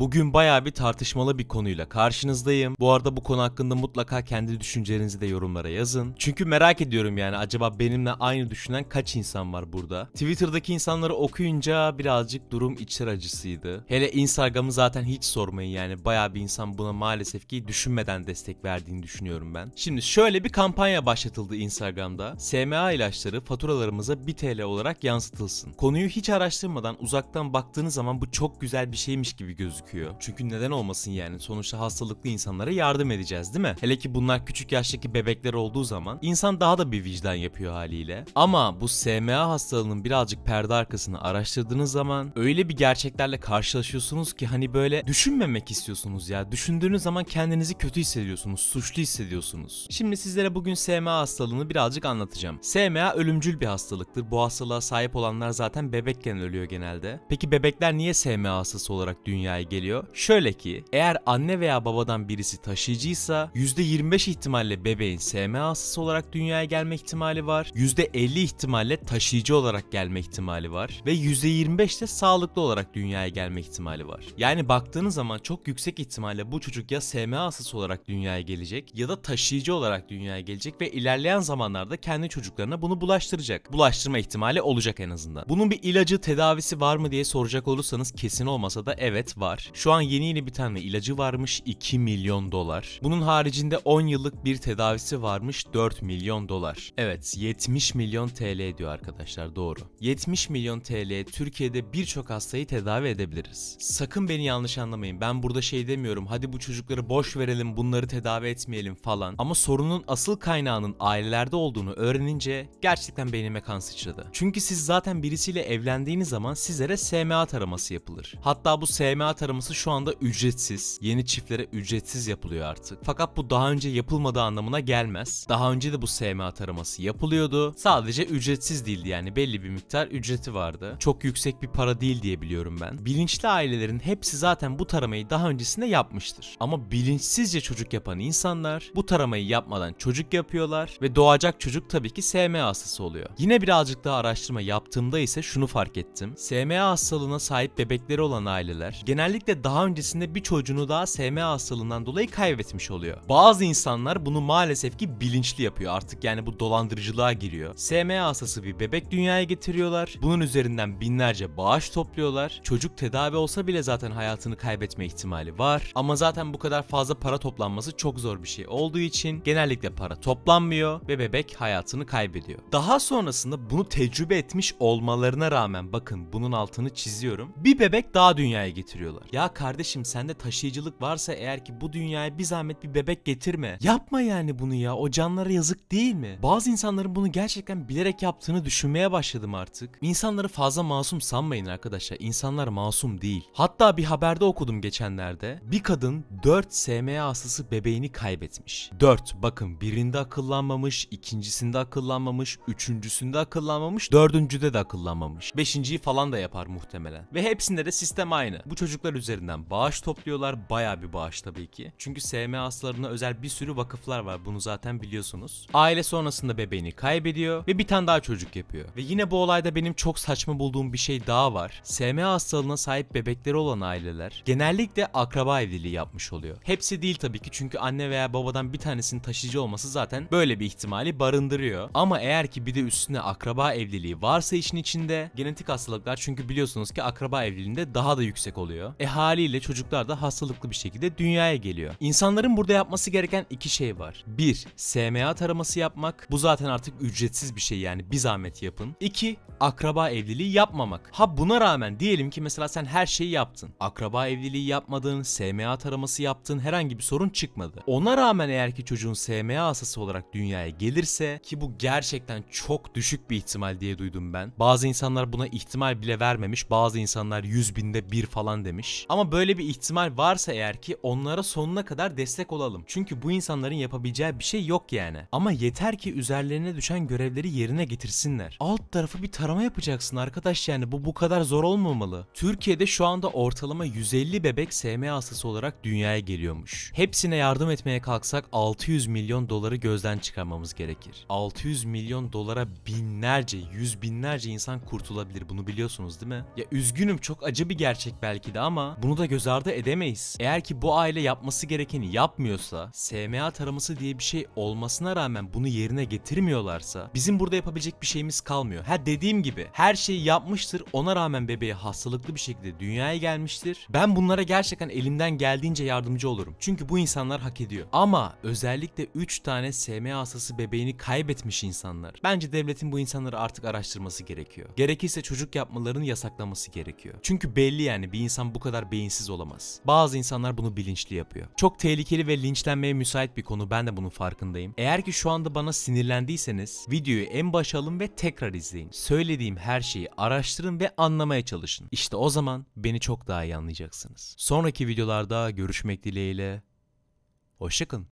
Bugün baya bir tartışmalı bir konuyla karşınızdayım. Bu arada bu konu hakkında mutlaka kendi düşüncelerinizi de yorumlara yazın. Çünkü merak ediyorum yani acaba benimle aynı düşünen kaç insan var burada? Twitter'daki insanları okuyunca birazcık durum içler acısıydı. Hele Instagram'ı zaten hiç sormayın yani baya bir insan buna maalesef ki düşünmeden destek verdiğini düşünüyorum ben. Şimdi şöyle bir kampanya başlatıldı Instagram'da. SMA ilaçları faturalarımıza 1 TL olarak yansıtılsın. Konuyu hiç araştırmadan uzaktan baktığınız zaman bu çok güzel bir şeymiş gibi gözüküyor bakıyor. Çünkü neden olmasın yani sonuçta hastalıklı insanlara yardım edeceğiz değil mi? Hele ki bunlar küçük yaştaki bebekler olduğu zaman insan daha da bir vicdan yapıyor haliyle. Ama bu SMA hastalığının birazcık perde arkasını araştırdığınız zaman öyle bir gerçeklerle karşılaşıyorsunuz ki hani böyle düşünmemek istiyorsunuz ya. Düşündüğünüz zaman kendinizi kötü hissediyorsunuz, suçlu hissediyorsunuz. Şimdi sizlere bugün SMA hastalığını birazcık anlatacağım. SMA ölümcül bir hastalıktır. Bu hastalığa sahip olanlar zaten bebekken ölüyor genelde. Peki bebekler niye SMA hastası olarak dünyaya geliyor? geliyor. Şöyle ki eğer anne veya babadan birisi taşıyıcıysa %25 ihtimalle bebeğin SM hastası olarak dünyaya gelme ihtimali var. %50 ihtimalle taşıyıcı olarak gelme ihtimali var. Ve %25 de sağlıklı olarak dünyaya gelme ihtimali var. Yani baktığınız zaman çok yüksek ihtimalle bu çocuk ya SM hastası olarak dünyaya gelecek ya da taşıyıcı olarak dünyaya gelecek ve ilerleyen zamanlarda kendi çocuklarına bunu bulaştıracak. Bulaştırma ihtimali olacak en azından. Bunun bir ilacı, tedavisi var mı diye soracak olursanız kesin olmasa da evet var dolar. Şu an yeni yeni bir tane ilacı varmış 2 milyon dolar. Bunun haricinde 10 yıllık bir tedavisi varmış 4 milyon dolar. Evet 70 milyon TL diyor arkadaşlar doğru. 70 milyon TL Türkiye'de birçok hastayı tedavi edebiliriz. Sakın beni yanlış anlamayın. Ben burada şey demiyorum. Hadi bu çocukları boş verelim, bunları tedavi etmeyelim falan. Ama sorunun asıl kaynağının ailelerde olduğunu öğrenince gerçekten beynime kan sıçradı. Çünkü siz zaten birisiyle evlendiğiniz zaman sizlere SMA taraması yapılır. Hatta bu SMA taraması tarımısı şu anda ücretsiz. Yeni çiftlere ücretsiz yapılıyor artık. Fakat bu daha önce yapılmadığı anlamına gelmez. Daha önce de bu SMA taraması yapılıyordu. Sadece ücretsiz değildi yani belli bir miktar ücreti vardı. Çok yüksek bir para değil diye biliyorum ben. Bilinçli ailelerin hepsi zaten bu taramayı daha öncesinde yapmıştır. Ama bilinçsizce çocuk yapan insanlar bu taramayı yapmadan çocuk yapıyorlar ve doğacak çocuk tabii ki SMA hastası oluyor. Yine birazcık daha araştırma yaptığımda ise şunu fark ettim. SMA hastalığına sahip bebekleri olan aileler genellikle Böylelikle daha öncesinde bir çocuğunu daha SMA hastalığından dolayı kaybetmiş oluyor. Bazı insanlar bunu maalesef ki bilinçli yapıyor artık yani bu dolandırıcılığa giriyor. SMA hastası bir bebek dünyaya getiriyorlar. Bunun üzerinden binlerce bağış topluyorlar. Çocuk tedavi olsa bile zaten hayatını kaybetme ihtimali var. Ama zaten bu kadar fazla para toplanması çok zor bir şey olduğu için genellikle para toplanmıyor ve bebek hayatını kaybediyor. Daha sonrasında bunu tecrübe etmiş olmalarına rağmen bakın bunun altını çiziyorum. Bir bebek daha dünyaya getiriyorlar. Ya kardeşim sende taşıyıcılık varsa eğer ki bu dünyaya bir zahmet bir bebek getirme. Yapma yani bunu ya. O canlara yazık değil mi? Bazı insanların bunu gerçekten bilerek yaptığını düşünmeye başladım artık. İnsanları fazla masum sanmayın arkadaşlar. İnsanlar masum değil. Hatta bir haberde okudum geçenlerde. Bir kadın 4 SMA hastası bebeğini kaybetmiş. 4 bakın birinde akıllanmamış, ikincisinde akıllanmamış, üçüncüsünde akıllanmamış, dördüncüde de akıllanmamış. Beşinciyi falan da yapar muhtemelen. Ve hepsinde de sistem aynı. Bu çocuklar üzerinden bağış topluyorlar. Baya bir bağış tabii ki. Çünkü SMA'slarına özel bir sürü vakıflar var. Bunu zaten biliyorsunuz. Aile sonrasında bebeğini kaybediyor ve bir tane daha çocuk yapıyor. Ve yine bu olayda benim çok saçma bulduğum bir şey daha var. SMA hastalığına sahip bebekleri olan aileler genellikle akraba evliliği yapmış oluyor. Hepsi değil tabii ki çünkü anne veya babadan bir tanesinin taşıyıcı olması zaten böyle bir ihtimali barındırıyor. Ama eğer ki bir de üstüne akraba evliliği varsa işin içinde genetik hastalıklar çünkü biliyorsunuz ki akraba evliliğinde daha da yüksek oluyor. E haliyle çocuklar da hastalıklı bir şekilde dünyaya geliyor. İnsanların burada yapması gereken iki şey var. 1. SMA taraması yapmak. Bu zaten artık ücretsiz bir şey yani bir zahmet yapın. 2. Akraba evliliği yapmamak. Ha buna rağmen diyelim ki mesela sen her şeyi yaptın. Akraba evliliği yapmadın, SMA taraması yaptın, herhangi bir sorun çıkmadı. Ona rağmen eğer ki çocuğun SMA asası olarak dünyaya gelirse ki bu gerçekten çok düşük bir ihtimal diye duydum ben. Bazı insanlar buna ihtimal bile vermemiş. Bazı insanlar 100 binde bir falan demiş. Ama böyle bir ihtimal varsa eğer ki onlara sonuna kadar destek olalım. Çünkü bu insanların yapabileceği bir şey yok yani. Ama yeter ki üzerlerine düşen görevleri yerine getirsinler. Alt tarafı bir tarama yapacaksın arkadaş yani bu bu kadar zor olmamalı. Türkiye'de şu anda ortalama 150 bebek SM hastası olarak dünyaya geliyormuş. Hepsine yardım etmeye kalksak 600 milyon doları gözden çıkarmamız gerekir. 600 milyon dolara binlerce, yüz binlerce insan kurtulabilir bunu biliyorsunuz değil mi? Ya üzgünüm çok acı bir gerçek belki de ama bunu da göz ardı edemeyiz. Eğer ki bu aile yapması gerekeni yapmıyorsa, SMA taraması diye bir şey olmasına rağmen bunu yerine getirmiyorlarsa bizim burada yapabilecek bir şeyimiz kalmıyor. Ha dediğim gibi her şeyi yapmıştır ona rağmen bebeği hastalıklı bir şekilde dünyaya gelmiştir. Ben bunlara gerçekten elimden geldiğince yardımcı olurum. Çünkü bu insanlar hak ediyor. Ama özellikle 3 tane SMA hastası bebeğini kaybetmiş insanlar. Bence devletin bu insanları artık araştırması gerekiyor. Gerekirse çocuk yapmalarını yasaklaması gerekiyor. Çünkü belli yani bir insan bu kadar kadar beyinsiz olamaz. Bazı insanlar bunu bilinçli yapıyor. Çok tehlikeli ve linçlenmeye müsait bir konu ben de bunun farkındayım. Eğer ki şu anda bana sinirlendiyseniz videoyu en başa alın ve tekrar izleyin. Söylediğim her şeyi araştırın ve anlamaya çalışın. İşte o zaman beni çok daha iyi anlayacaksınız. Sonraki videolarda görüşmek dileğiyle. Hoşçakalın.